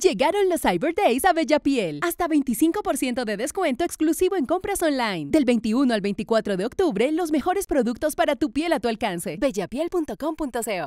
Llegaron los Cyber Days a Bella Piel. Hasta 25% de descuento exclusivo en compras online. Del 21 al 24 de octubre, los mejores productos para tu piel a tu alcance. bellapiel.com.co